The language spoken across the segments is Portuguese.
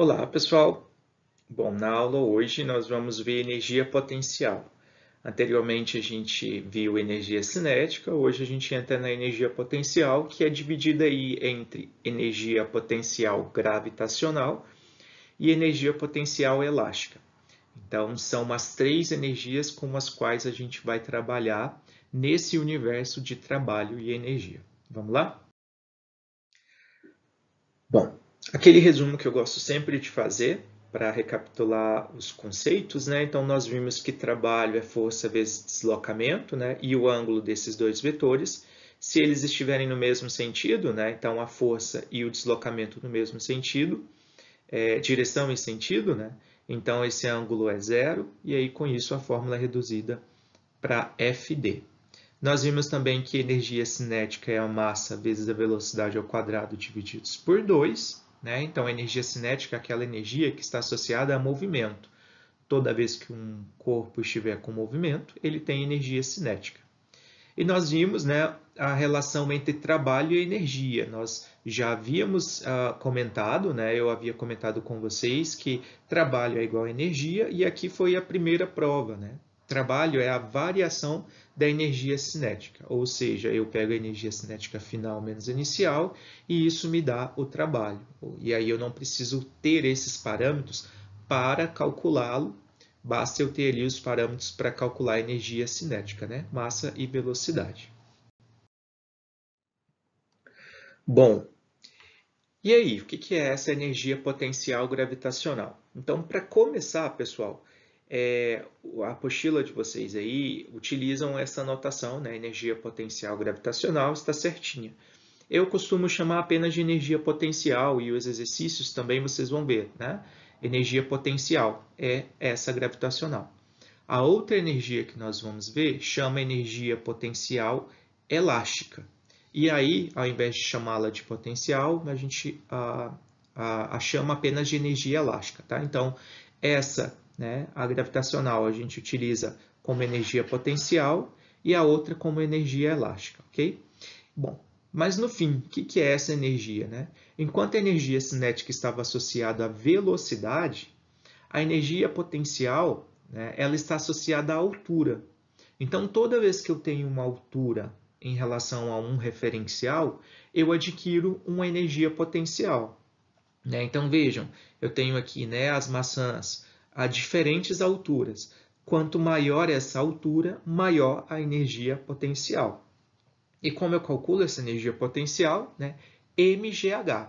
Olá, pessoal! Bom, na aula hoje nós vamos ver energia potencial. Anteriormente a gente viu energia cinética, hoje a gente entra na energia potencial, que é dividida aí entre energia potencial gravitacional e energia potencial elástica. Então, são as três energias com as quais a gente vai trabalhar nesse universo de trabalho e energia. Vamos lá? Bom, aquele resumo que eu gosto sempre de fazer para recapitular os conceitos, né? Então nós vimos que trabalho é força vezes deslocamento, né? E o ângulo desses dois vetores, se eles estiverem no mesmo sentido, né? Então a força e o deslocamento no mesmo sentido, é, direção e sentido, né? Então esse ângulo é zero e aí com isso a fórmula é reduzida para FD. Nós vimos também que energia cinética é a massa vezes a velocidade ao quadrado divididos por 2. Né? Então, a energia cinética é aquela energia que está associada a movimento. Toda vez que um corpo estiver com movimento, ele tem energia cinética. E nós vimos né, a relação entre trabalho e energia. Nós já havíamos uh, comentado, né, eu havia comentado com vocês que trabalho é igual a energia, e aqui foi a primeira prova. Né? Trabalho é a variação da energia cinética, ou seja, eu pego a energia cinética final menos inicial e isso me dá o trabalho. E aí eu não preciso ter esses parâmetros para calculá-lo, basta eu ter ali os parâmetros para calcular a energia cinética, né? massa e velocidade. Bom, e aí, o que é essa energia potencial gravitacional? Então, para começar, pessoal, é, a apostila de vocês aí utilizam essa notação, né? energia potencial gravitacional está certinha. Eu costumo chamar apenas de energia potencial e os exercícios também vocês vão ver. Né? Energia potencial é essa gravitacional. A outra energia que nós vamos ver chama energia potencial elástica. E aí, ao invés de chamá-la de potencial, a gente a, a, a chama apenas de energia elástica. Tá? Então, essa né? A gravitacional a gente utiliza como energia potencial e a outra como energia elástica, ok? Bom, mas no fim, o que, que é essa energia? Né? Enquanto a energia cinética estava associada à velocidade, a energia potencial né, ela está associada à altura. Então, toda vez que eu tenho uma altura em relação a um referencial, eu adquiro uma energia potencial. Né? Então, vejam, eu tenho aqui né, as maçãs a diferentes alturas. Quanto maior essa altura, maior a energia potencial. E como eu calculo essa energia potencial? Né? MGH,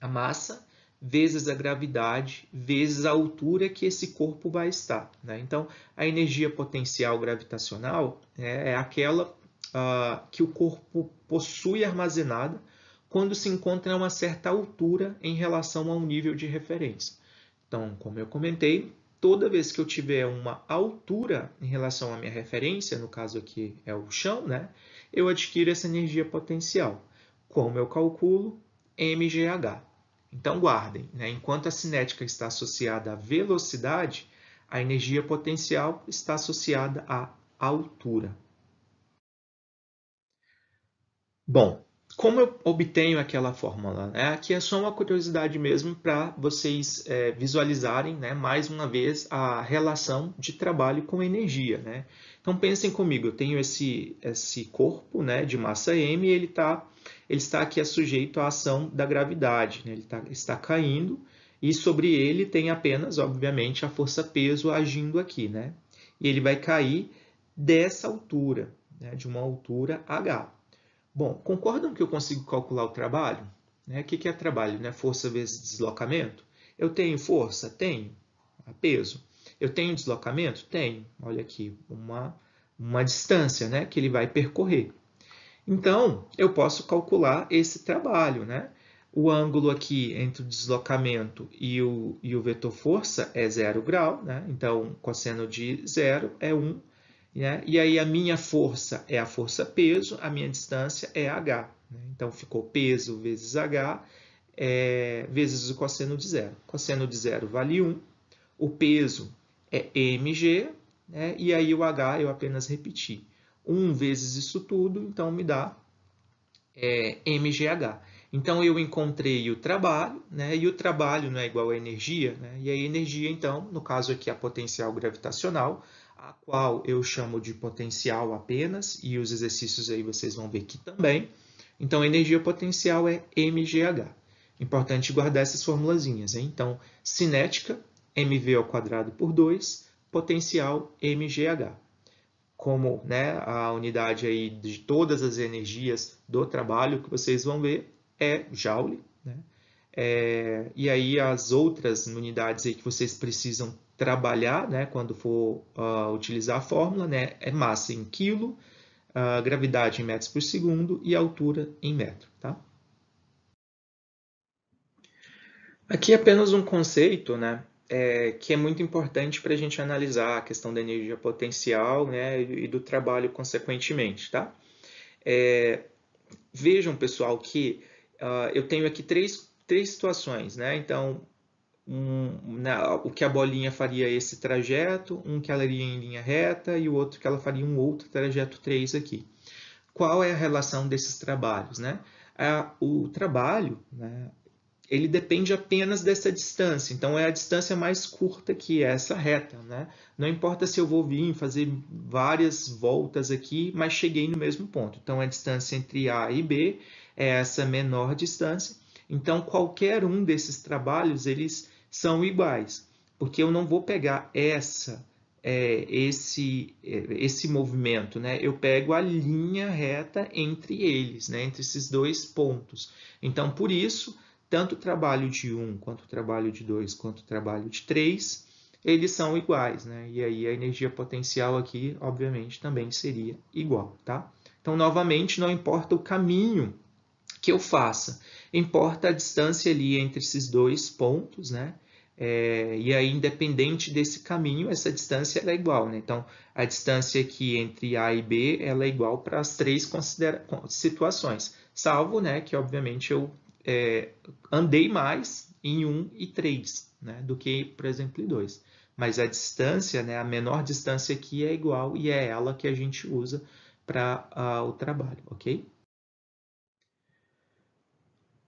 a massa vezes a gravidade, vezes a altura que esse corpo vai estar. Né? Então, a energia potencial gravitacional né, é aquela uh, que o corpo possui armazenada quando se encontra a uma certa altura em relação a um nível de referência. Então, como eu comentei, toda vez que eu tiver uma altura em relação à minha referência, no caso aqui é o chão, né? eu adquiro essa energia potencial. Como eu calculo? MGH. Então, guardem, né? enquanto a cinética está associada à velocidade, a energia potencial está associada à altura. Bom, como eu obtenho aquela fórmula? Né? Aqui é só uma curiosidade mesmo para vocês é, visualizarem, né, mais uma vez, a relação de trabalho com energia. Né? Então, pensem comigo, eu tenho esse, esse corpo né, de massa m e ele, tá, ele está aqui é sujeito à ação da gravidade, né? ele tá, está caindo e sobre ele tem apenas, obviamente, a força-peso agindo aqui. Né? E ele vai cair dessa altura, né, de uma altura h. Bom, concordam que eu consigo calcular o trabalho? Né? O que é trabalho? Né? Força vezes deslocamento? Eu tenho força? Tenho. Peso. Eu tenho deslocamento? Tenho. Olha aqui, uma, uma distância né? que ele vai percorrer. Então, eu posso calcular esse trabalho. Né? O ângulo aqui entre o deslocamento e o, e o vetor força é zero grau. Né? Então, cosseno de zero é 1 né? E aí a minha força é a força peso, a minha distância é h. Né? Então ficou peso vezes h é, vezes o cosseno de zero. Cosseno de zero vale 1, o peso é mg, né? e aí o h eu apenas repeti. 1 vezes isso tudo, então me dá é, mgh. Então eu encontrei o trabalho, né? e o trabalho não é igual a energia, né? e a energia, então, no caso aqui a potencial gravitacional, a qual eu chamo de potencial apenas, e os exercícios aí vocês vão ver que também. Então, energia potencial é MGH. Importante guardar essas formulazinhas. Hein? Então, cinética, mv ao quadrado por 2, potencial mgh. Como né, a unidade aí de todas as energias do trabalho que vocês vão ver é joule. Né? É, e aí as outras unidades aí que vocês precisam trabalhar, né, quando for uh, utilizar a fórmula, né, é massa em quilo, uh, gravidade em metros por segundo e altura em metro. Tá? Aqui apenas um conceito né, é, que é muito importante para a gente analisar a questão da energia potencial né, e do trabalho consequentemente. Tá? É, vejam, pessoal, que uh, eu tenho aqui três, três situações. Né? Então, um, né, o que a bolinha faria esse trajeto, um que ela iria em linha reta e o outro que ela faria um outro trajeto 3 aqui. Qual é a relação desses trabalhos? Né? o trabalho né, ele depende apenas dessa distância, então é a distância mais curta que é essa reta. Né? Não importa se eu vou vir fazer várias voltas aqui, mas cheguei no mesmo ponto. Então a distância entre A e B é essa menor distância. Então qualquer um desses trabalhos, eles são iguais, porque eu não vou pegar essa é, esse é, esse movimento, né? Eu pego a linha reta entre eles, né? Entre esses dois pontos. Então, por isso, tanto o trabalho de um, quanto o trabalho de dois, quanto o trabalho de três, eles são iguais, né? E aí a energia potencial aqui, obviamente, também seria igual, tá? Então, novamente, não importa o caminho que eu faça. Importa a distância ali entre esses dois pontos, né? É, e aí, independente desse caminho, essa distância é igual. Né? Então, a distância aqui entre A e B ela é igual para as três situações, salvo né, que, obviamente, eu é, andei mais em 1 e 3 né, do que, por exemplo, em 2. Mas a distância, né, a menor distância aqui é igual e é ela que a gente usa para uh, o trabalho, ok?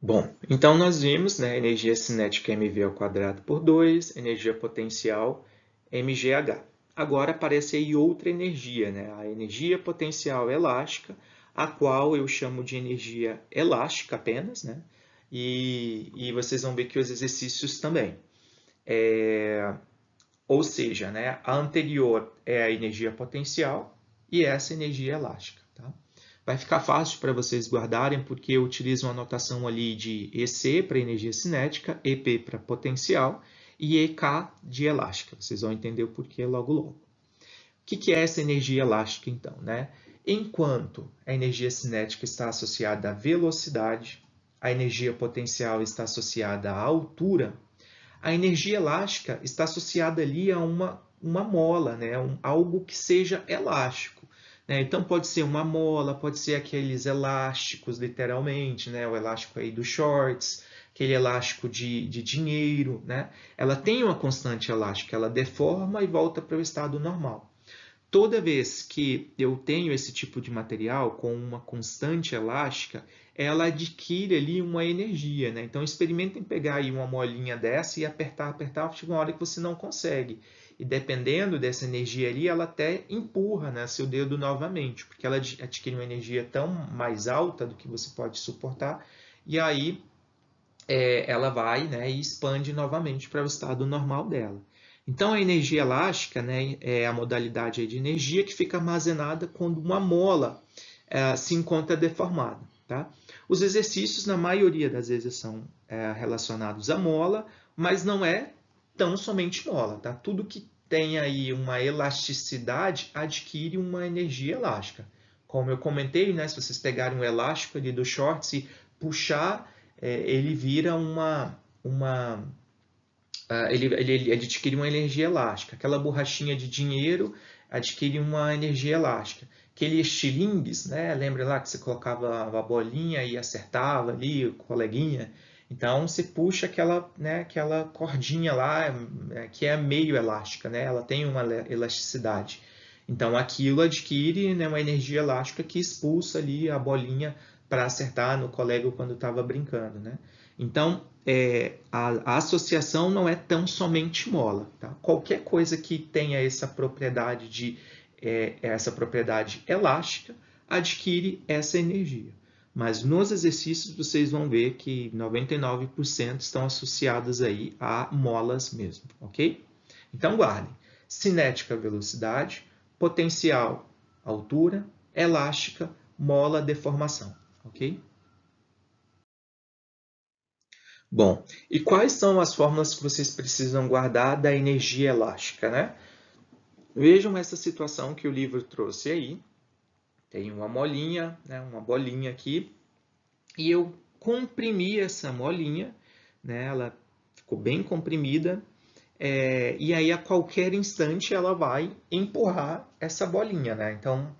Bom, então nós vimos né, energia cinética mv ao quadrado por 2, energia potencial mgh. Agora aparece aí outra energia, né, a energia potencial elástica, a qual eu chamo de energia elástica apenas, né, e, e vocês vão ver que os exercícios também. É, ou seja, né, a anterior é a energia potencial e essa energia elástica vai ficar fácil para vocês guardarem, porque eu utilizo uma notação ali de EC para energia cinética, EP para potencial e EK de elástica. Vocês vão entender o porquê logo logo. O que é essa energia elástica, então? Né? Enquanto a energia cinética está associada à velocidade, a energia potencial está associada à altura, a energia elástica está associada ali a uma, uma mola, né? Um, algo que seja elástico. É, então pode ser uma mola, pode ser aqueles elásticos, literalmente, né? O elástico aí dos shorts, aquele elástico de, de dinheiro, né? Ela tem uma constante elástica, ela deforma e volta para o estado normal. Toda vez que eu tenho esse tipo de material com uma constante elástica, ela adquire ali uma energia, né? Então experimentem pegar aí uma molinha dessa e apertar, apertar, chega uma hora que você não consegue. E dependendo dessa energia ali, ela até empurra né, seu dedo novamente, porque ela adquire uma energia tão mais alta do que você pode suportar, e aí é, ela vai né, e expande novamente para o estado normal dela. Então, a energia elástica né, é a modalidade de energia que fica armazenada quando uma mola é, se encontra deformada. Tá? Os exercícios, na maioria das vezes, são é, relacionados à mola, mas não é tão somente mola. Tá? Tudo que tem aí uma elasticidade adquire uma energia elástica. Como eu comentei, né, se vocês pegarem um elástico ali do shorts e puxar, é, ele vira uma, uma ah, ele, ele, ele adquire uma energia elástica. Aquela borrachinha de dinheiro adquire uma energia elástica. Aqueles estilingues, né? lembra lá que você colocava a bolinha e acertava ali, o coleguinha? Então, você puxa aquela, né, aquela cordinha lá, é, que é meio elástica, né? ela tem uma elasticidade. Então, aquilo adquire né, uma energia elástica que expulsa ali a bolinha para acertar no colega quando estava brincando. Né? Então, é, a, a, associação não é tão somente mola. Tá? Qualquer coisa que tenha essa propriedade de é, essa propriedade elástica adquire essa energia. Mas nos exercícios vocês vão ver que 99% estão associadas aí a molas mesmo, ok? Então guardem: cinética velocidade, potencial altura, elástica mola deformação, ok? Bom, e quais são as fórmulas que vocês precisam guardar da energia elástica, né? Vejam essa situação que o livro trouxe aí. Tem uma molinha, né, uma bolinha aqui, e eu comprimi essa molinha, né, ela ficou bem comprimida, é, e aí a qualquer instante ela vai empurrar essa bolinha, né? Então,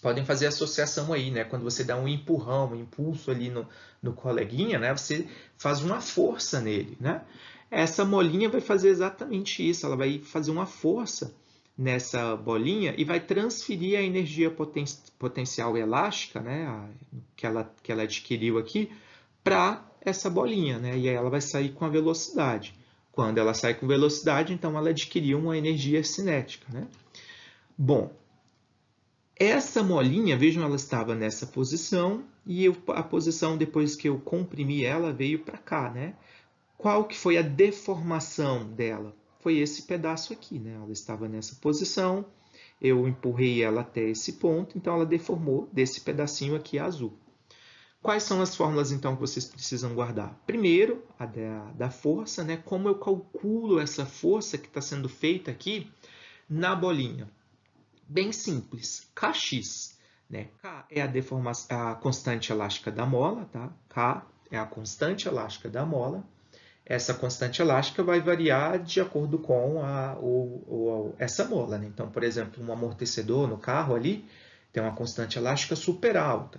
podem fazer associação aí, né? Quando você dá um empurrão, um impulso ali no, no coleguinha, né? Você faz uma força nele, né? Essa molinha vai fazer exatamente isso, ela vai fazer uma força nessa bolinha e vai transferir a energia poten potencial elástica, né? A, que, ela, que ela adquiriu aqui, para essa bolinha, né? E aí ela vai sair com a velocidade. Quando ela sai com velocidade, então ela adquiriu uma energia cinética, né? Bom, essa molinha, vejam, ela estava nessa posição e eu, a posição depois que eu comprimi ela veio para cá, né? Qual que foi a deformação dela? Foi esse pedaço aqui, né? Ela estava nessa posição, eu empurrei ela até esse ponto, então ela deformou desse pedacinho aqui azul. Quais são as fórmulas, então, que vocês precisam guardar? Primeiro, a da, da força, né? Como eu calculo essa força que está sendo feita aqui na bolinha bem simples. Kx, né? K é a, deformação, a constante elástica da mola, tá? K é a constante elástica da mola. Essa constante elástica vai variar de acordo com a, o essa mola. Né? Então, por exemplo, um amortecedor no carro ali tem uma constante elástica super alta.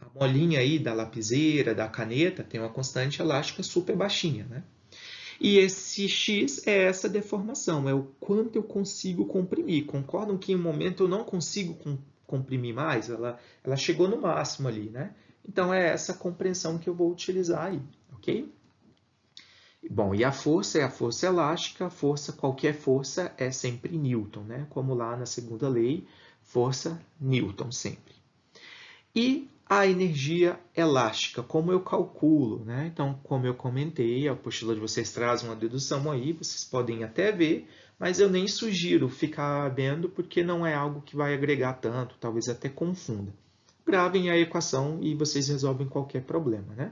A molinha aí da lapiseira, da caneta, tem uma constante elástica super baixinha. Né? E esse x é essa deformação, é o quanto eu consigo comprimir. Concordam que em um momento eu não consigo comprimir mais? Ela, ela chegou no máximo ali, né? Então, é essa compreensão que eu vou utilizar aí, ok? Bom, e a força é a força elástica, a força, qualquer força é sempre Newton, né? Como lá na segunda lei, força Newton sempre. E a energia elástica, como eu calculo? Né? Então, como eu comentei, a apostila de vocês traz uma dedução aí, vocês podem até ver, mas eu nem sugiro ficar vendo porque não é algo que vai agregar tanto, talvez até confunda. Gravem a equação e vocês resolvem qualquer problema. Né?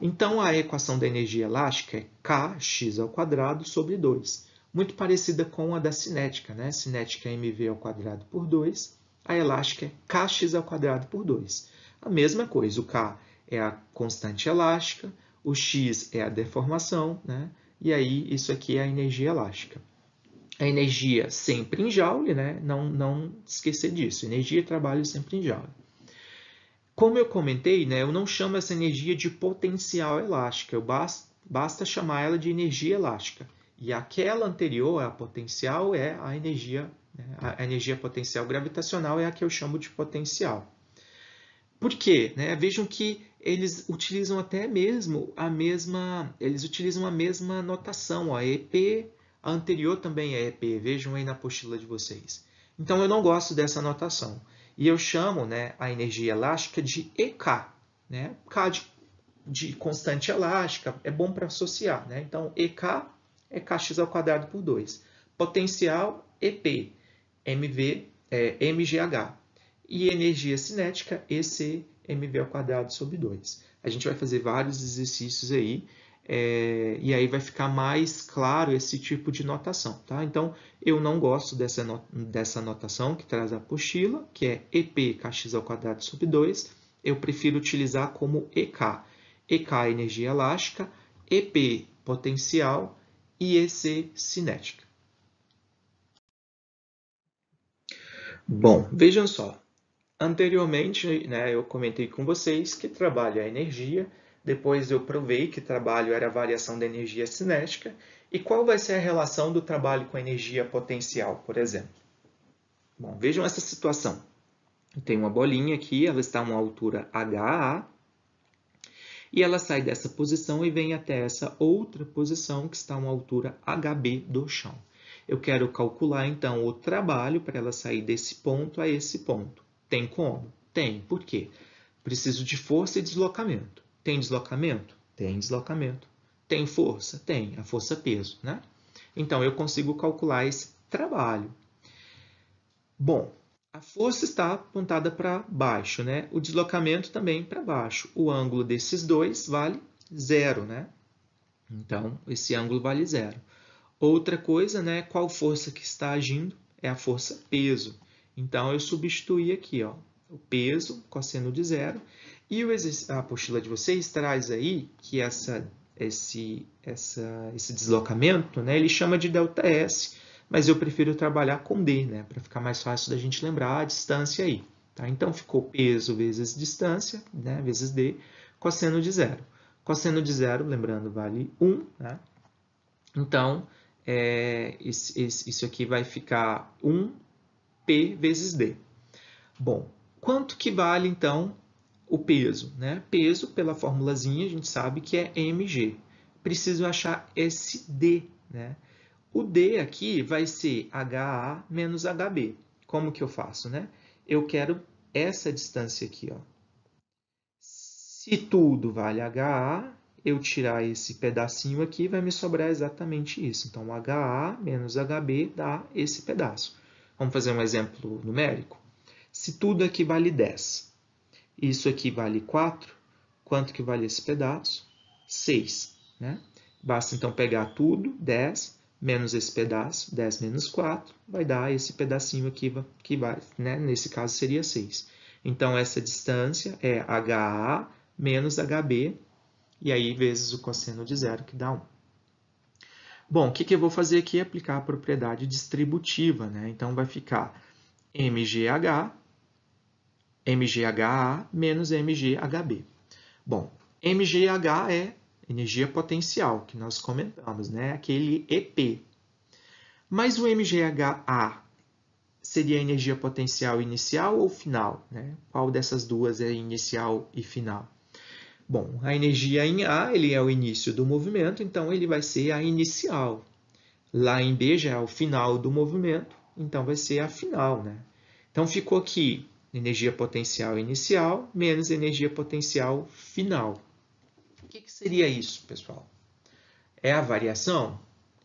Então, a equação da energia elástica é kx² sobre 2, muito parecida com a da cinética. Né? Cinética é mv² por 2, a elástica é kx² por 2. A mesma coisa, o K é a constante elástica, o X é a deformação, né? e aí isso aqui é a energia elástica. A energia sempre em joule, né? não, não esquecer disso, energia e trabalho sempre em joule. Como eu comentei, né, eu não chamo essa energia de potencial elástica, eu basta, basta chamar ela de energia elástica. E aquela anterior, a potencial, é a energia, né? a energia potencial gravitacional é a que eu chamo de potencial. Por quê? Né? Vejam que eles utilizam até mesmo a mesma, eles utilizam a mesma notação, a EP, a anterior também é EP, vejam aí na apostila de vocês. Então eu não gosto dessa notação. E eu chamo né, a energia elástica de EK, né? K de, de constante elástica, é bom para associar, né? Então EK é kx ao quadrado por 2. Potencial EP, MV, é, MGH e energia cinética, EC, mv ao quadrado sobre 2. A gente vai fazer vários exercícios aí, é, e aí vai ficar mais claro esse tipo de notação. Tá? Então, eu não gosto dessa, dessa notação que traz a apostila, que é EP kx ao quadrado sobre 2. Eu prefiro utilizar como EK. EK é energia elástica, EP potencial e EC cinética. Bom, vejam só, Anteriormente, né, eu comentei com vocês que trabalho é energia, depois eu provei que trabalho era a variação da energia cinética, e qual vai ser a relação do trabalho com a energia potencial, por exemplo? Bom, vejam essa situação. Tem uma bolinha aqui, ela está a uma altura HA, e ela sai dessa posição e vem até essa outra posição que está a uma altura HB do chão. Eu quero calcular, então, o trabalho para ela sair desse ponto a esse ponto. Tem como? Tem. Por quê? Preciso de força e deslocamento. Tem deslocamento? Tem deslocamento. Tem força? Tem. A força é peso, né? Então, eu consigo calcular esse trabalho. Bom, a força está apontada para baixo, né? O deslocamento também para baixo. O ângulo desses dois vale zero, né? Então, esse ângulo vale zero. Outra coisa, né? Qual força que está agindo? É a força peso. Então, eu substituí aqui ó, o peso, cosseno de zero, e a apostila de vocês traz aí que essa, esse, essa, esse deslocamento, né, ele chama de delta S, mas eu prefiro trabalhar com D, né, para ficar mais fácil da gente lembrar a distância aí. Tá? Então, ficou peso vezes distância, né, vezes D, cosseno de zero. Cosseno de zero, lembrando, vale 1, né? Então, é, isso, isso aqui vai ficar 1 P vezes D. Bom, quanto que vale, então, o peso? Né? Peso, pela formulazinha, a gente sabe que é mg. Preciso achar esse D. Né? O D aqui vai ser HA menos HB. Como que eu faço? Né? Eu quero essa distância aqui. Ó. Se tudo vale HA, eu tirar esse pedacinho aqui, vai me sobrar exatamente isso. Então, HA menos HB dá esse pedaço. Vamos fazer um exemplo numérico? Se tudo aqui vale 10, e isso aqui vale 4, quanto que vale esse pedaço? 6. Né? Basta então pegar tudo, 10, menos esse pedaço, 10 menos 4, vai dar esse pedacinho aqui, que vai, né? nesse caso seria 6. Então, essa distância é HA menos HB, e aí vezes o cosseno de zero, que dá 1. Bom, o que, que eu vou fazer aqui é aplicar a propriedade distributiva, né? Então, vai ficar MGH, MGHA menos MGHB. Bom, MGH é energia potencial, que nós comentamos, né? Aquele EP. Mas o MGHA seria a energia potencial inicial ou final? Né? Qual dessas duas é inicial e final? Bom, a energia em A ele é o início do movimento, então ele vai ser a inicial. Lá em B já é o final do movimento, então vai ser a final. Né? Então ficou aqui energia potencial inicial menos energia potencial final. O que, que seria isso, pessoal? É a variação?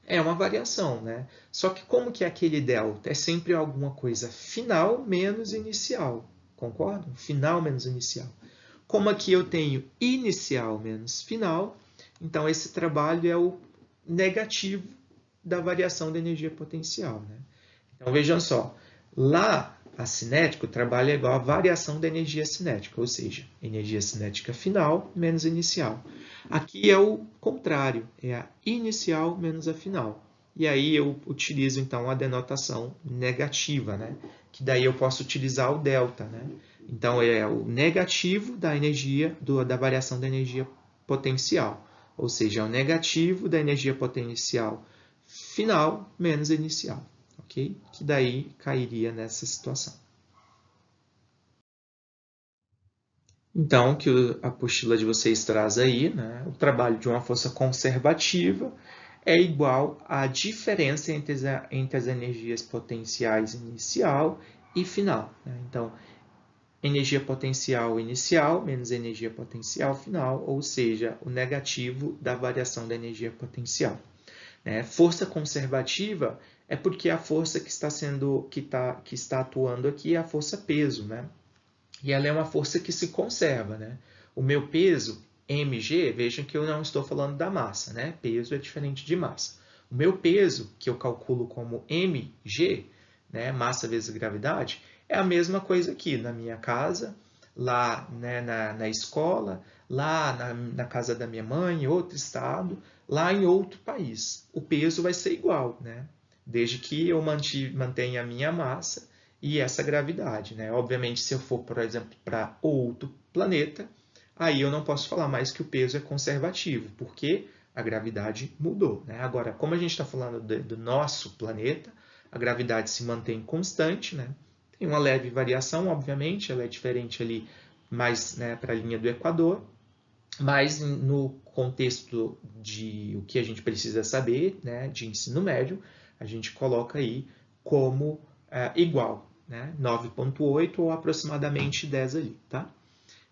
É uma variação, né? Só que como que é aquele delta? É sempre alguma coisa final menos inicial, concordam? Final menos inicial. Como aqui eu tenho inicial menos final, então esse trabalho é o negativo da variação da energia potencial. Né? Então vejam só, lá a cinética, o trabalho é igual à variação da energia cinética, ou seja, energia cinética final menos inicial. Aqui é o contrário, é a inicial menos a final. E aí eu utilizo então a denotação negativa, né? que daí eu posso utilizar o delta. Né? Então, é o negativo da energia, do, da variação da energia potencial. Ou seja, é o negativo da energia potencial final menos inicial. ok? Que daí cairia nessa situação. Então, o que a apostila de vocês traz aí, né? o trabalho de uma força conservativa é igual à diferença entre as, entre as energias potenciais inicial e final. Né? Então, energia potencial inicial menos energia potencial final, ou seja, o negativo da variação da energia potencial. Né? Força conservativa é porque é a força que está sendo que, tá, que está atuando aqui é a força peso, né? E ela é uma força que se conserva, né? O meu peso mg, vejam que eu não estou falando da massa, né? Peso é diferente de massa. O meu peso que eu calculo como mg, né? Massa vezes gravidade, é a mesma coisa aqui na minha casa, lá né, na, na escola, lá na, na, casa da minha mãe, em outro estado, lá em outro país. O peso vai ser igual, né? Desde que eu mantenha a minha massa e essa gravidade, né? Obviamente, se eu for, por exemplo, para outro planeta, aí eu não posso falar mais que o peso é conservativo, porque a gravidade mudou, né? Agora, como a gente está falando de, do nosso planeta, a gravidade se mantém constante, né? Tem uma leve variação, obviamente, ela é diferente ali mais né, para a linha do Equador, mas no contexto de o que a gente precisa saber né, de ensino médio, a gente coloca aí como é, igual, né, 9.8 ou aproximadamente 10 ali, tá?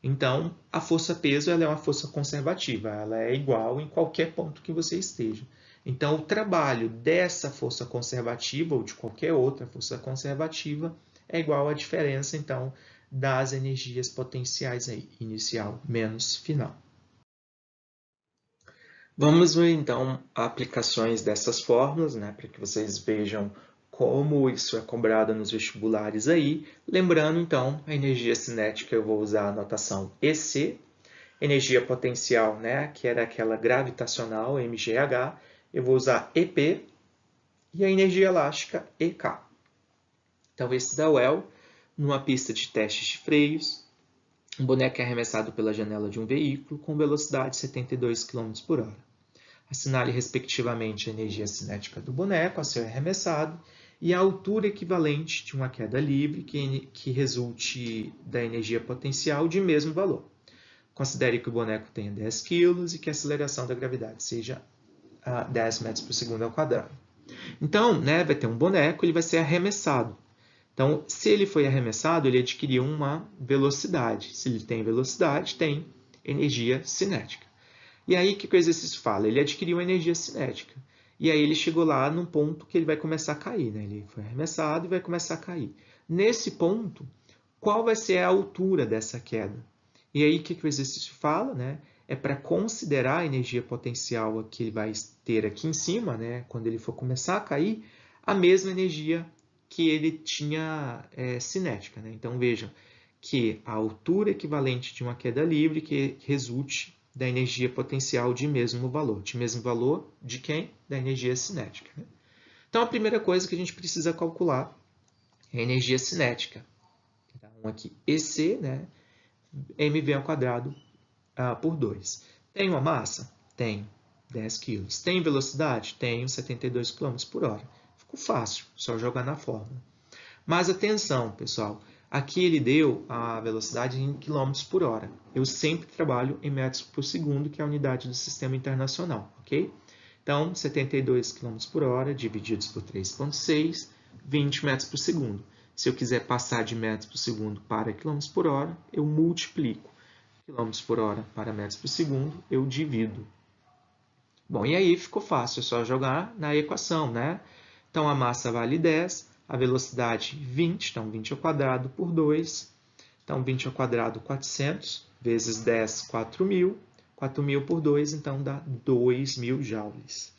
Então, a força-peso é uma força conservativa, ela é igual em qualquer ponto que você esteja. Então, o trabalho dessa força conservativa ou de qualquer outra força conservativa é igual à diferença, então, das energias potenciais aí, inicial menos final. Vamos ver, então, aplicações dessas fórmulas, né, para que vocês vejam como isso é cobrado nos vestibulares aí. Lembrando, então, a energia cinética, eu vou usar a notação EC, energia potencial, né, que era aquela gravitacional, MGH, eu vou usar EP, e a energia elástica, EK. Então, esse da UEL, numa pista de testes de freios, um boneco é arremessado pela janela de um veículo com velocidade de 72 km por hora. Assinale, respectivamente, a energia cinética do boneco a ser arremessado e a altura equivalente de uma queda livre que, que resulte da energia potencial de mesmo valor. Considere que o boneco tenha 10 kg e que a aceleração da gravidade seja 10 metros por segundo ao quadrado. Então, né, vai ter um boneco, ele vai ser arremessado. Então, se ele foi arremessado, ele adquiriu uma velocidade. Se ele tem velocidade, tem energia cinética. E aí, o que o exercício fala? Ele adquiriu energia cinética. E aí ele chegou lá num ponto que ele vai começar a cair, né? Ele foi arremessado e vai começar a cair. Nesse ponto, qual vai ser a altura dessa queda? E aí o que, que o exercício fala, né? É para considerar a energia potencial que ele vai ter aqui em cima, né? Quando ele for começar a cair, a mesma energia que ele tinha é, cinética. Né? Então vejam que a altura equivalente de uma queda livre que resulte da energia potencial de mesmo valor. De mesmo valor de quem? Da energia cinética. Né? Então a primeira coisa que a gente precisa calcular é a energia cinética. Então aqui EC, né? mv ao quadrado ah, por 2. Tem uma massa? Tem 10 kg. Tem velocidade? Tem 72 km por hora. Ficou fácil, só jogar na fórmula. Mas atenção, pessoal, aqui ele deu a velocidade em quilômetros por hora. Eu sempre trabalho em metros por segundo, que é a unidade do sistema internacional, ok? Então, 72 km por hora divididos por 3,6, 20 metros por segundo. Se eu quiser passar de metros por segundo para km por hora, eu multiplico. km por hora para metros por segundo, eu divido. Bom, e aí ficou fácil, é só jogar na equação, né? Então a massa vale 10, a velocidade 20, então 20 ao quadrado por 2. Então 20 ao quadrado 400 vezes 10, 4000. 4000 por 2, então dá 2000 joules.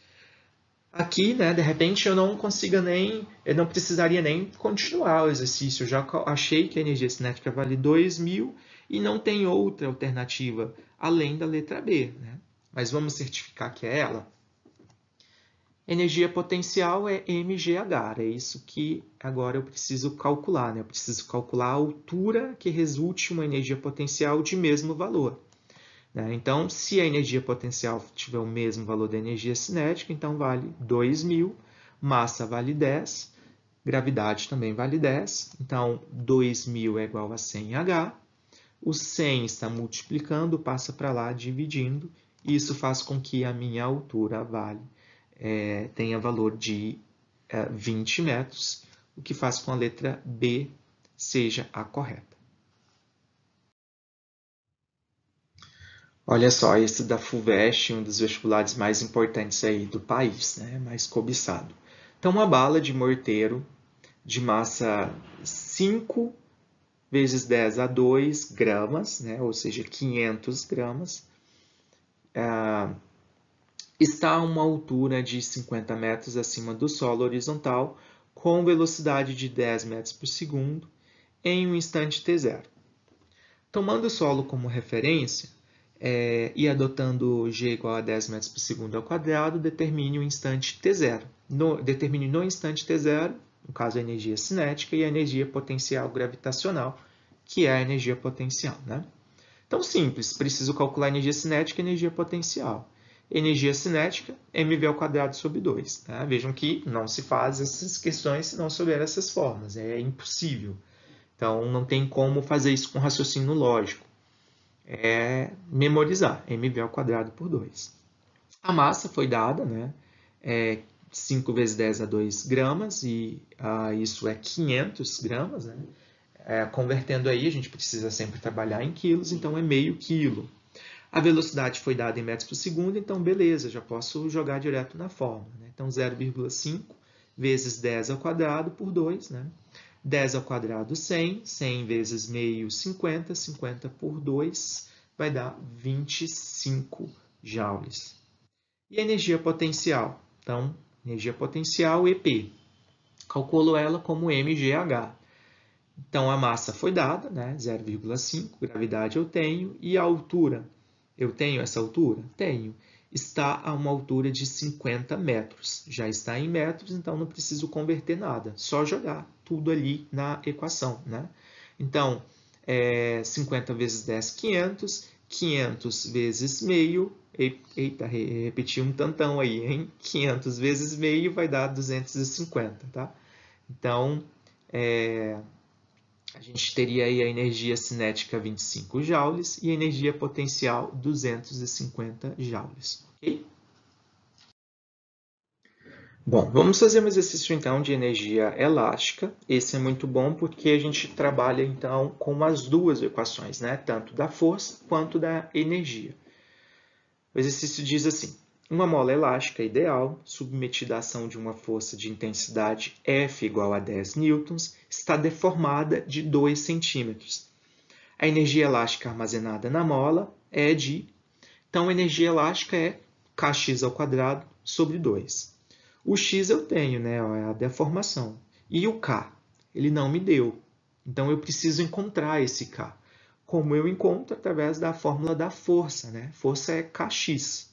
Aqui, né, de repente eu não consiga nem, eu não precisaria nem continuar o exercício. Eu já achei que a energia cinética vale 2000 e não tem outra alternativa além da letra B, né? Mas vamos certificar que é ela. Energia potencial é mgh, é isso que agora eu preciso calcular. Né? Eu preciso calcular a altura que resulte uma energia potencial de mesmo valor. Né? Então, se a energia potencial tiver o mesmo valor da energia cinética, então vale 2.000, massa vale 10, gravidade também vale 10. Então, 2.000 é igual a 100h. O 100 está multiplicando, passa para lá, dividindo. E isso faz com que a minha altura vale é, tenha valor de é, 20 metros, o que faz com a letra B seja a correta. Olha só, esse da FUVEST, um dos vestibulares mais importantes aí do país, né? mais cobiçado. Então, uma bala de morteiro de massa 5 vezes 10 a 2 gramas, né? ou seja, 500 gramas, ah, está a uma altura de 50 metros acima do solo horizontal, com velocidade de 10 metros por segundo, em um instante t0. Tomando o solo como referência é, e adotando g igual a 10 metros por segundo ao quadrado, determine o instante t0. No, determine no instante t0, no caso a energia cinética e a energia potencial gravitacional, que é a energia potencial. Né? Tão simples, preciso calcular energia cinética e energia potencial energia cinética, mv ao quadrado sobre 2. Né? Vejam que não se faz essas questões se não souber essas formas, é impossível. Então, não tem como fazer isso com raciocínio lógico. É memorizar mv ao quadrado por 2. A massa foi dada, né? É 5 vezes 10 a 2 gramas, e ah, isso é 500 gramas, né? É, convertendo aí, a gente precisa sempre trabalhar em quilos, então é meio quilo. A velocidade foi dada em metros por segundo, então beleza, já posso jogar direto na fórmula. Né? Então 0,5 vezes 10 ao quadrado por 2, né? 10 ao quadrado 100, 100 vezes meio 50, 50 por 2 vai dar 25 joules. E a energia potencial? Então, energia potencial EP. Calculo ela como mgh. Então, a massa foi dada, né? 0,5, gravidade eu tenho, e a altura eu tenho essa altura? Tenho. Está a uma altura de 50 metros. Já está em metros, então não preciso converter nada. Só jogar tudo ali na equação. Né? Então, é 50 vezes 10, 500. 500 vezes meio. Eita, repeti um tantão aí, hein? 500 vezes meio vai dar 250, tá? Então, é, a gente teria aí a energia cinética 25 joules e a energia potencial 250 joules, ok? Bom, vamos fazer um exercício então de energia elástica. Esse é muito bom porque a gente trabalha então com as duas equações, né? tanto da força quanto da energia. O exercício diz assim, uma mola elástica ideal, submetida à ação de uma força de intensidade F igual a 10 newtons, está deformada de 2 centímetros. A energia elástica armazenada na mola é de... Então, a energia elástica é kx ao quadrado sobre 2. O x eu tenho, né? é a deformação. E o k? Ele não me deu. Então, eu preciso encontrar esse k. Como eu encontro? Através da fórmula da força. Né? Força é kx.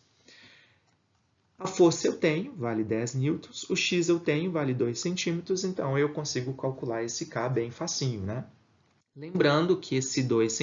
A força eu tenho, vale 10 newtons, o x eu tenho, vale 2 centímetros, então eu consigo calcular esse k bem facinho, né? Lembrando que esse 2,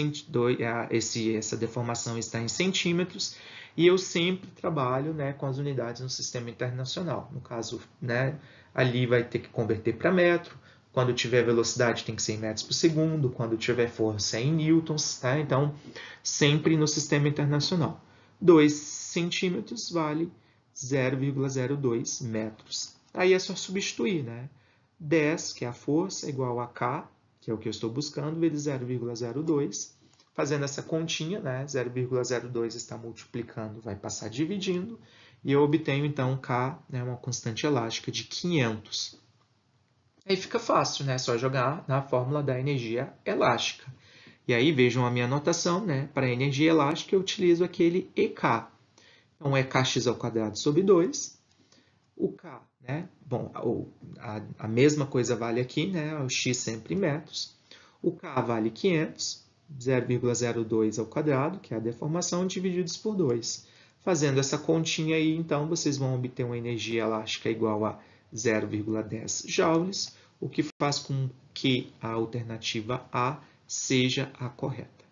ah, esse, essa deformação está em centímetros e eu sempre trabalho né, com as unidades no sistema internacional. No caso, né, ali vai ter que converter para metro, quando tiver velocidade tem que ser em metros por segundo, quando tiver força é em newtons, tá? então sempre no sistema internacional. 2 centímetros vale 0,02 metros. Aí é só substituir, né? 10, que é a força, igual a K, que é o que eu estou buscando, vezes 0,02. Fazendo essa continha, né? 0,02 está multiplicando, vai passar dividindo. E eu obtenho, então, K, né, uma constante elástica de 500. Aí fica fácil, né? É só jogar na fórmula da energia elástica. E aí, vejam a minha notação, né? Para energia elástica, eu utilizo aquele EK, então, é kx ao quadrado sobre 2. O k, né? Bom, a, a mesma coisa vale aqui, né? O x sempre em metros. O k vale 500, 0,02 ao quadrado, que é a deformação, divididos por 2. Fazendo essa continha aí, então, vocês vão obter uma energia elástica igual a 0,10 joules, o que faz com que a alternativa A seja a correta.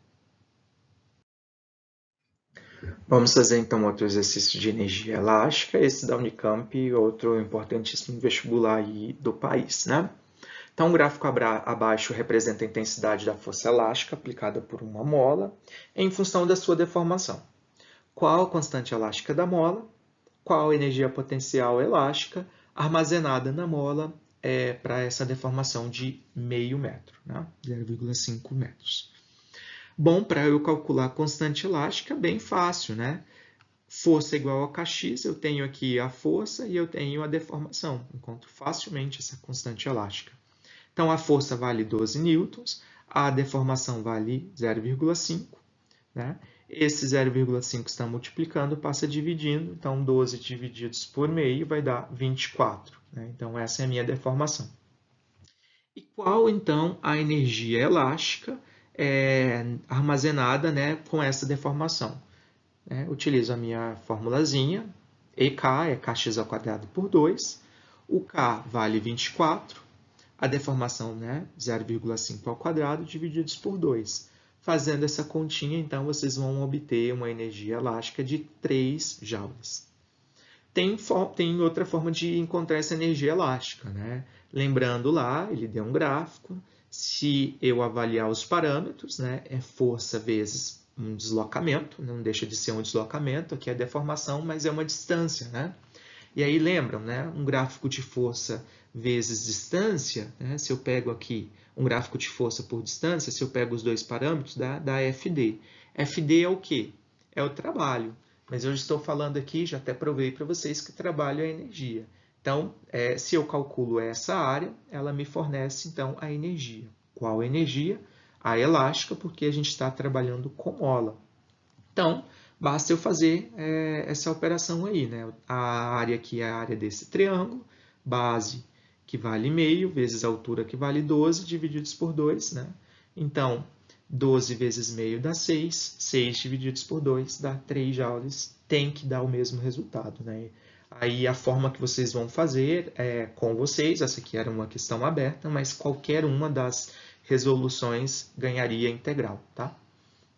Vamos fazer então outro exercício de energia elástica, esse da Unicamp outro importantíssimo vestibular aí do país, né? Então, o gráfico abaixo representa a intensidade da força elástica aplicada por uma mola em função da sua deformação. Qual a constante elástica da mola? Qual a energia potencial elástica armazenada na mola é, para essa deformação de meio metro, né? 0,5 metros. Bom, para eu calcular a constante elástica, bem fácil, né? Força igual a kx, eu tenho aqui a força e eu tenho a deformação. Encontro facilmente essa constante elástica. Então, a força vale 12 newtons, a deformação vale 0,5. Né? Esse 0,5 está multiplicando, passa dividindo. Então, 12 divididos por meio vai dar 24. Né? Então, essa é a minha deformação. E qual, então, a energia elástica é, armazenada né, com essa deformação. É, utilizo a minha formulazinha, EK é kx ao quadrado por 2, o K vale 24, a deformação né, 0,5 ao quadrado divididos por 2. Fazendo essa continha, então, vocês vão obter uma energia elástica de 3 joules. Tem, tem outra forma de encontrar essa energia elástica. Né? Lembrando lá, ele deu um gráfico, se eu avaliar os parâmetros, né, é força vezes um deslocamento, não deixa de ser um deslocamento, aqui é deformação, mas é uma distância. Né? E aí lembram, né, um gráfico de força vezes distância, né, se eu pego aqui um gráfico de força por distância, se eu pego os dois parâmetros, dá, dá FD. FD é o quê? É o trabalho. Mas eu estou falando aqui, já até provei para vocês que trabalho é energia. Então, é, se eu calculo essa área, ela me fornece, então, a energia. Qual energia? A elástica, porque a gente está trabalhando com mola. Então, basta eu fazer é, essa operação aí, né? A área aqui é a área desse triângulo, base que vale meio, vezes a altura que vale 12, divididos por 2, né? Então, 12 vezes meio dá 6, 6 divididos por 2 dá 3 joules, tem que dar o mesmo resultado, né? Aí a forma que vocês vão fazer é com vocês, essa aqui era uma questão aberta, mas qualquer uma das resoluções ganharia integral, tá?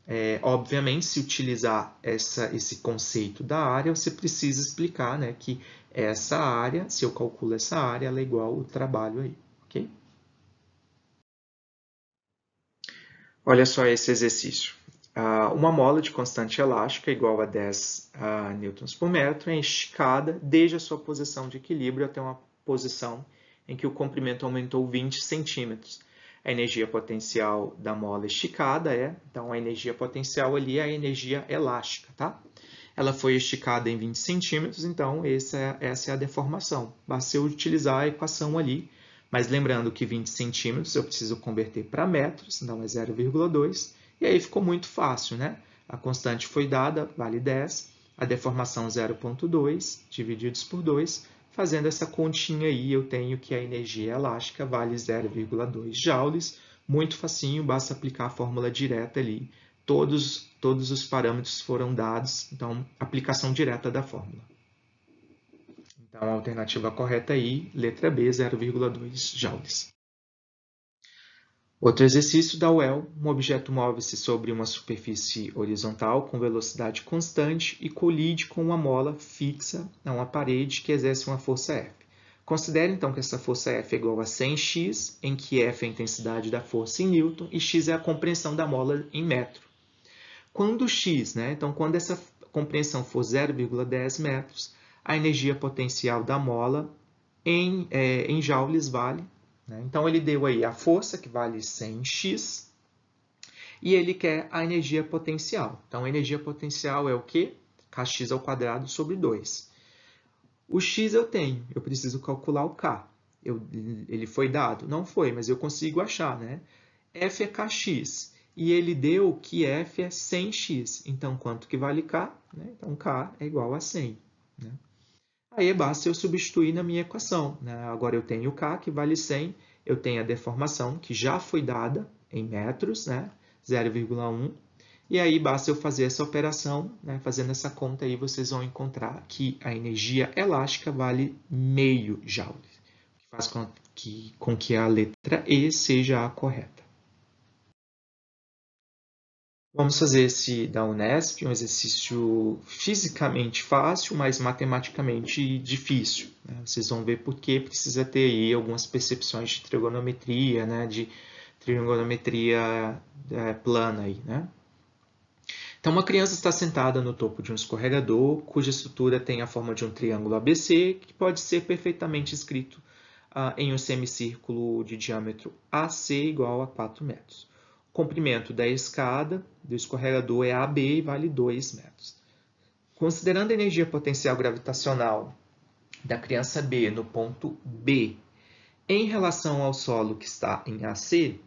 É, obviamente, se utilizar essa, esse conceito da área, você precisa explicar né, que essa área, se eu calculo essa área, ela é igual o trabalho aí, ok? Olha só esse exercício. Ah, uma mola de constante elástica igual a 10 ah, newtons por metro é esticada desde a sua posição de equilíbrio até uma posição em que o comprimento aumentou 20 centímetros. A energia potencial da mola esticada é, então a energia potencial ali é a energia elástica, tá? Ela foi esticada em 20 centímetros, então essa é, essa é a deformação. Basta eu utilizar a equação ali, mas lembrando que 20 centímetros eu preciso converter para metros, então é 0,2 e aí ficou muito fácil, né? A constante foi dada, vale 10, a deformação 0,2 divididos por 2, fazendo essa continha aí, eu tenho que a energia elástica vale 0,2 joules, muito facinho, basta aplicar a fórmula direta ali. Todos, todos os parâmetros foram dados, então aplicação direta da fórmula. Então a alternativa correta aí, letra B, 0,2 joules. Outro exercício da UEL, um objeto move-se sobre uma superfície horizontal com velocidade constante e colide com uma mola fixa a uma parede que exerce uma força F. Considere então que essa força F é igual a 100x, em que F é a intensidade da força em newton e x é a compreensão da mola em metro. Quando x, né? então quando essa compreensão for 0,10 metros, a energia potencial da mola em, é, em joules vale né? Então ele deu aí a força, que vale 100x, e ele quer a energia potencial. Então a energia potencial é o quê? kx ao quadrado sobre 2. O x eu tenho, eu preciso calcular o k. Eu, ele foi dado? Não foi, mas eu consigo achar, né? f é kx, e ele deu que f é 100x. Então, quanto que vale k? Né? Então, k é igual a 100. Né? Aí basta eu substituir na minha equação. Né? Agora eu tenho o K, que vale 100, eu tenho a deformação, que já foi dada em metros, né? 0,1. E aí basta eu fazer essa operação, né? fazendo essa conta aí, vocês vão encontrar que a energia elástica vale meio joule, que faz com que, com que a letra E seja a correta. Vamos fazer esse da Unesp, um exercício fisicamente fácil, mas matematicamente difícil. Né? Vocês vão ver porque precisa ter aí algumas percepções de trigonometria, né? de trigonometria é, plana. Aí, né? Então, uma criança está sentada no topo de um escorregador, cuja estrutura tem a forma de um triângulo ABC, que pode ser perfeitamente escrito ah, em um semicírculo de diâmetro AC igual a 4 metros comprimento da escada do escorregador é AB e vale 2 metros. Considerando a energia potencial gravitacional da criança B no ponto B em relação ao solo que está em AC,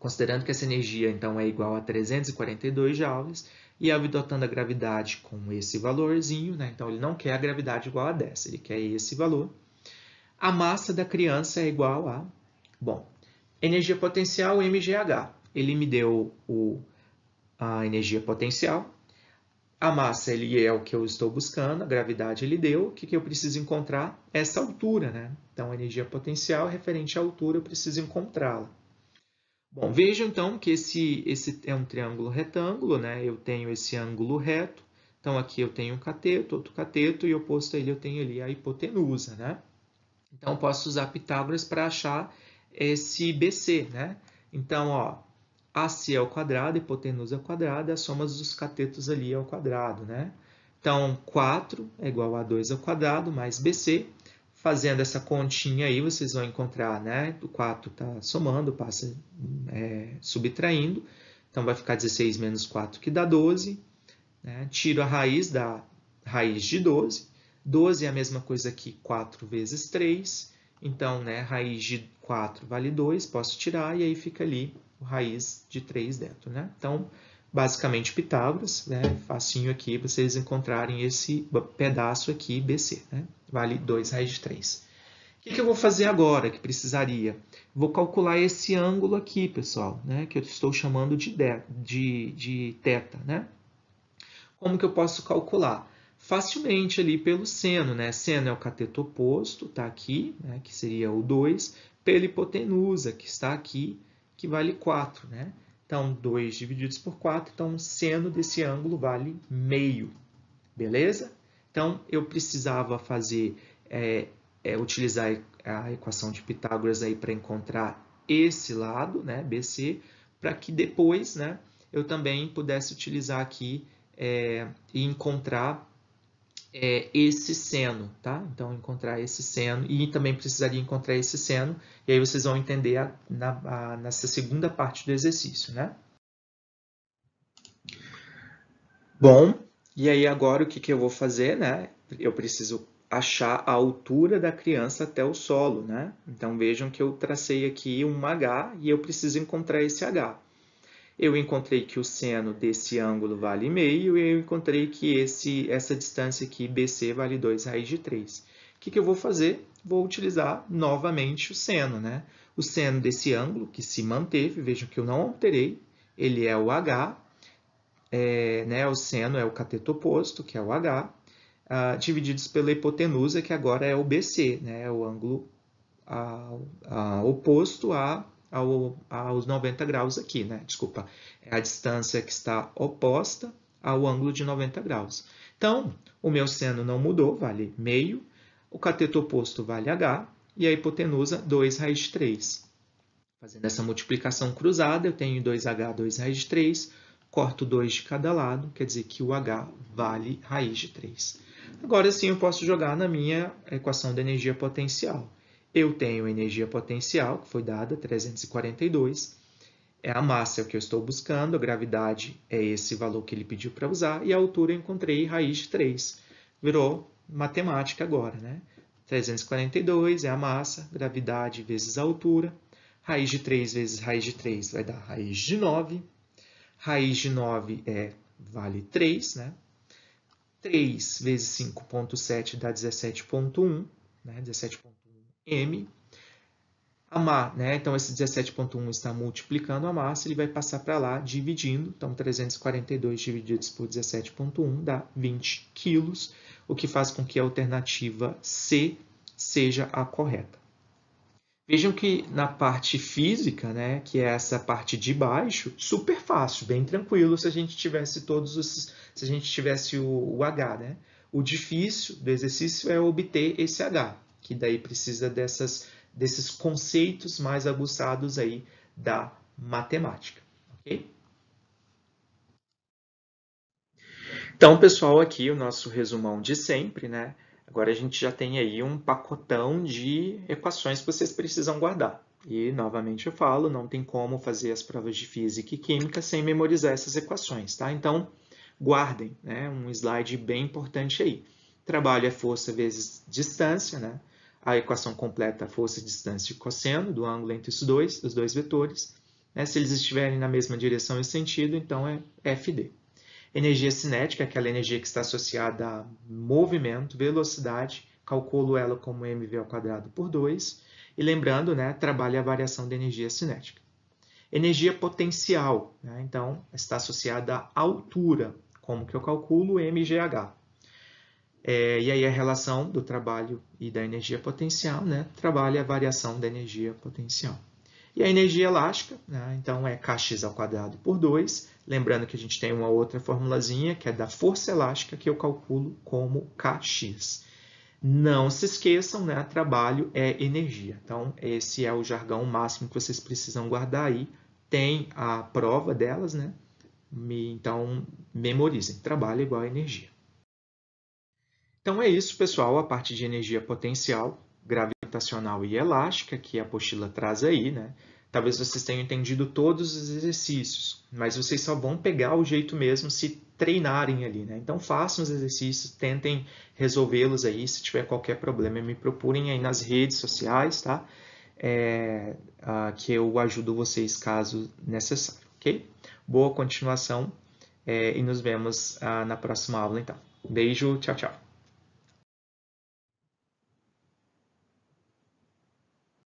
considerando que essa energia então é igual a 342 joules e adotando a gravidade com esse valorzinho, né? então ele não quer a gravidade igual a 10, ele quer esse valor. A massa da criança é igual a, bom, energia potencial mgh, ele me deu o, a energia potencial, a massa ele é o que eu estou buscando, a gravidade ele deu, o que, que eu preciso encontrar? Essa altura, né? Então, a energia potencial referente à altura, eu preciso encontrá-la. Bom, veja então que esse, esse é um triângulo retângulo, né? Eu tenho esse ângulo reto, então aqui eu tenho um cateto, outro cateto, e oposto a ele eu tenho ali a hipotenusa, né? Então, posso usar Pitágoras para achar esse BC, né? Então, ó, AC ao é quadrado, hipotenusa ao quadrado, a é soma dos catetos ali é ao quadrado, né? Então, 4 é igual a 2 ao quadrado mais BC. Fazendo essa continha aí, vocês vão encontrar, né? O 4 está somando, passa é, subtraindo. Então, vai ficar 16 menos 4, que dá 12. Né? Tiro a raiz da raiz de 12. 12 é a mesma coisa que 4 vezes 3. Então, né, raiz de 4 vale 2, posso tirar, e aí fica ali raiz de 3 dentro, né? Então, basicamente Pitágoras, né? Facinho aqui vocês encontrarem esse pedaço aqui, BC, né? Vale 2 raiz de 3. O que, que eu vou fazer agora que precisaria? Vou calcular esse ângulo aqui, pessoal, né? Que eu estou chamando de, de, de, de teta, né? Como que eu posso calcular? Facilmente ali pelo seno, né? Seno é o cateto oposto, tá aqui, né? Que seria o 2, pela hipotenusa, que está aqui, que vale 4, né? Então, 2 divididos por 4, então, seno desse ângulo vale meio, beleza? Então, eu precisava fazer, é, é, utilizar a equação de Pitágoras aí para encontrar esse lado, né, BC, para que depois, né, eu também pudesse utilizar aqui é, e encontrar é, esse seno, tá? Então, encontrar esse seno e também precisaria encontrar esse seno, e aí vocês vão entender a, na, a, nessa segunda parte do exercício, né? Bom, e aí agora o que, que eu vou fazer, né? Eu preciso achar a altura da criança até o solo, né? Então, vejam que eu tracei aqui um H e eu preciso encontrar esse H eu encontrei que o seno desse ângulo vale meio e eu encontrei que esse, essa distância aqui, BC, vale 2 raiz de 3. O que, que eu vou fazer? Vou utilizar novamente o seno. Né? O seno desse ângulo, que se manteve, vejam que eu não alterei, ele é o H, é, né, o seno é o cateto oposto, que é o H, uh, divididos pela hipotenusa, que agora é o BC, né, o ângulo uh, uh, oposto a ao, aos 90 graus aqui, né? Desculpa, é a distância que está oposta ao ângulo de 90 graus. Então, o meu seno não mudou, vale meio, o cateto oposto vale H, e a hipotenusa 2 raiz de 3. Fazendo essa multiplicação cruzada, eu tenho 2H, 2 raiz de 3, corto 2 de cada lado, quer dizer que o H vale raiz de 3. Agora sim eu posso jogar na minha equação da energia potencial. Eu tenho energia potencial, que foi dada, 342. É a massa é o que eu estou buscando, a gravidade é esse valor que ele pediu para usar, e a altura eu encontrei raiz de 3. Virou matemática agora, né? 342 é a massa, gravidade vezes a altura. Raiz de 3 vezes raiz de 3 vai dar raiz de 9. Raiz de 9 é, vale 3, né? 3 vezes 5.7 dá 17.1, né? 17.1 m a massa, né? Então, esse 17.1 está multiplicando a massa, ele vai passar para lá dividindo. Então, 342 divididos por 17.1 dá 20 quilos, o que faz com que a alternativa C seja a correta. Vejam que na parte física, né, que é essa parte de baixo, super fácil, bem tranquilo se a gente tivesse todos os, se a gente tivesse o, o H, né? O difícil do exercício é obter esse H que daí precisa dessas, desses conceitos mais aguçados aí da matemática, Então, pessoal, aqui o nosso resumão de sempre, né? Agora a gente já tem aí um pacotão de equações que vocês precisam guardar. E, novamente, eu falo, não tem como fazer as provas de física e química sem memorizar essas equações, tá? Então, guardem, né? Um slide bem importante aí. Trabalho é força vezes distância, né? a equação completa força distância de cosseno do ângulo entre os dois, os dois vetores. Né? Se eles estiverem na mesma direção e sentido, então é FD. Energia cinética, aquela energia que está associada a movimento, velocidade, calculo ela como mv ao quadrado por 2. E lembrando, né, trabalha a variação da energia cinética. Energia potencial, né? então está associada à altura, como que eu calculo mgh. É, e aí a relação do trabalho e da energia potencial né, trabalha é a variação da energia potencial. E a energia elástica, né, então é kx ao quadrado por 2, lembrando que a gente tem uma outra formulazinha, que é da força elástica, que eu calculo como kx. Não se esqueçam, né, trabalho é energia. Então, esse é o jargão máximo que vocês precisam guardar aí. Tem a prova delas, né? Então, memorizem. Trabalho é igual a energia. Então é isso, pessoal, a parte de energia potencial, gravitacional e elástica que a apostila traz aí, né? Talvez vocês tenham entendido todos os exercícios, mas vocês só vão pegar o jeito mesmo se treinarem ali, né? Então façam os exercícios, tentem resolvê-los aí. Se tiver qualquer problema, me procurem aí nas redes sociais, tá? É, uh, que eu ajudo vocês caso necessário, ok? Boa continuação é, e nos vemos uh, na próxima aula, então. Beijo, tchau, tchau.